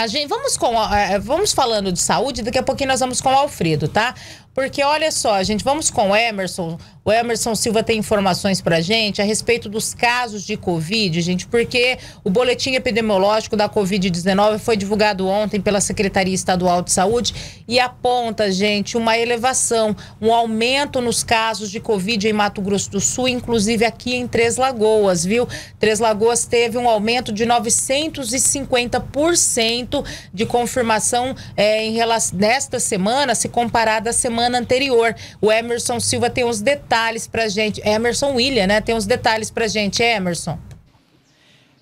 a gente, vamos, com, é, vamos falando de saúde, daqui a pouquinho nós vamos com o Alfredo, tá? Porque olha só, a gente, vamos com o Emerson, o Emerson Silva tem informações para gente a respeito dos casos de Covid, gente, porque o boletim epidemiológico da Covid-19 foi divulgado ontem pela Secretaria Estadual de Saúde e aponta, gente, uma elevação, um aumento nos casos de Covid em Mato Grosso do Sul, inclusive aqui em Três Lagoas, viu? Três Lagoas teve um aumento de 950% de confirmação é, em relação, nesta semana, se comparada à semana anterior. O Emerson Silva tem os detalhes detalhes para gente. É Emerson William, né? Tem uns detalhes para gente, Emerson.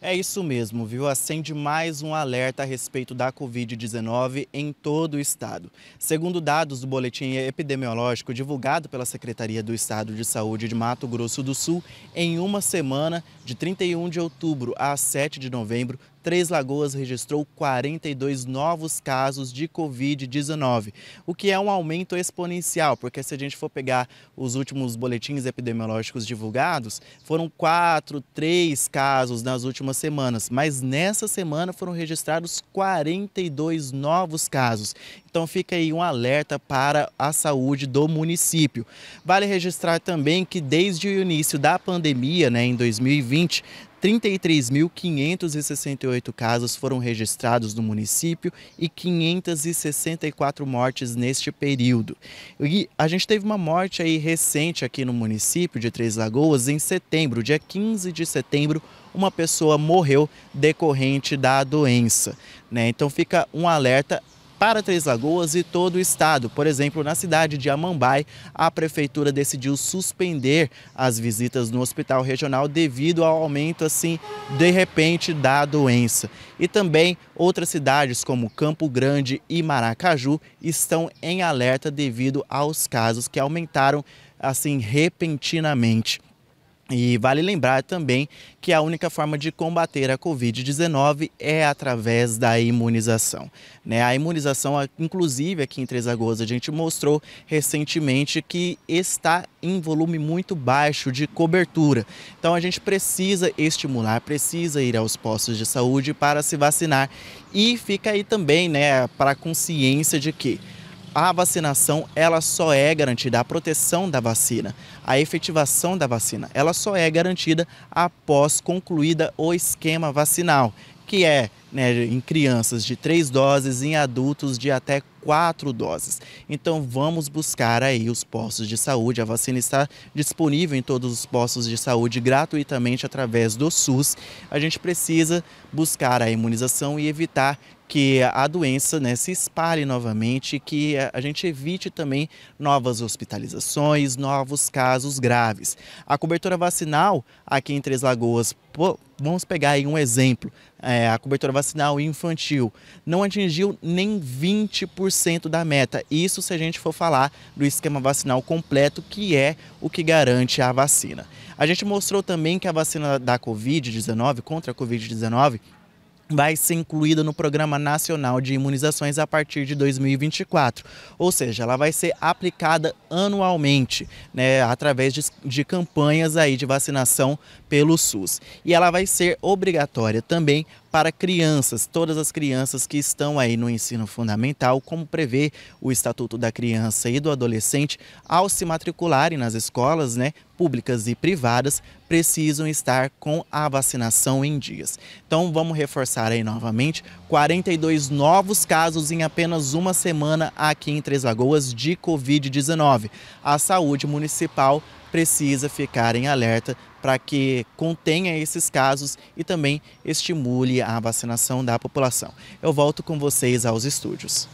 É isso mesmo, viu? Acende mais um alerta a respeito da Covid-19 em todo o estado. Segundo dados do boletim epidemiológico divulgado pela Secretaria do Estado de Saúde de Mato Grosso do Sul, em uma semana, de 31 de outubro a 7 de novembro, Três Lagoas registrou 42 novos casos de Covid-19, o que é um aumento exponencial, porque se a gente for pegar os últimos boletins epidemiológicos divulgados, foram quatro, três casos nas últimas semanas, mas nessa semana foram registrados 42 novos casos. Então fica aí um alerta para a saúde do município. Vale registrar também que desde o início da pandemia, né, em 2020, 33.568 casos foram registrados no município e 564 mortes neste período. E a gente teve uma morte aí recente aqui no município de Três Lagoas em setembro, dia 15 de setembro, uma pessoa morreu decorrente da doença. Né? Então fica um alerta para Três Lagoas e todo o estado. Por exemplo, na cidade de Amambai, a prefeitura decidiu suspender as visitas no hospital regional devido ao aumento assim de repente da doença. E também outras cidades como Campo Grande e Maracaju estão em alerta devido aos casos que aumentaram assim repentinamente. E vale lembrar também que a única forma de combater a Covid-19 é através da imunização. Né? A imunização, inclusive aqui em Três Lagoas, a gente mostrou recentemente que está em volume muito baixo de cobertura. Então a gente precisa estimular, precisa ir aos postos de saúde para se vacinar. E fica aí também né, para a consciência de que a vacinação ela só é garantida, a proteção da vacina, a efetivação da vacina, ela só é garantida após concluída o esquema vacinal, que é né, em crianças de três doses, em adultos de até quatro doses. Então vamos buscar aí os postos de saúde. A vacina está disponível em todos os postos de saúde gratuitamente através do SUS. A gente precisa buscar a imunização e evitar que a doença né, se espalhe novamente, que a gente evite também novas hospitalizações, novos casos graves. A cobertura vacinal aqui em Três Lagoas, pô, vamos pegar aí um exemplo. É, a cobertura vacinal infantil não atingiu nem 20% da meta. Isso se a gente for falar do esquema vacinal completo, que é o que garante a vacina. A gente mostrou também que a vacina da Covid-19, contra a Covid-19, vai ser incluída no Programa Nacional de Imunizações a partir de 2024, ou seja, ela vai ser aplicada anualmente, né, através de, de, campanhas aí de vacinação pelo SUS. E ela vai ser obrigatória também para crianças, todas as crianças que estão aí no ensino fundamental, como prevê o Estatuto da Criança e do Adolescente, ao se matricularem nas escolas, né, públicas e privadas precisam estar com a vacinação em dias. Então vamos reforçar aí novamente, 42 novos casos em apenas uma semana aqui em Três Lagoas de Covid-19. A saúde municipal precisa ficar em alerta para que contenha esses casos e também estimule a vacinação da população. Eu volto com vocês aos estúdios.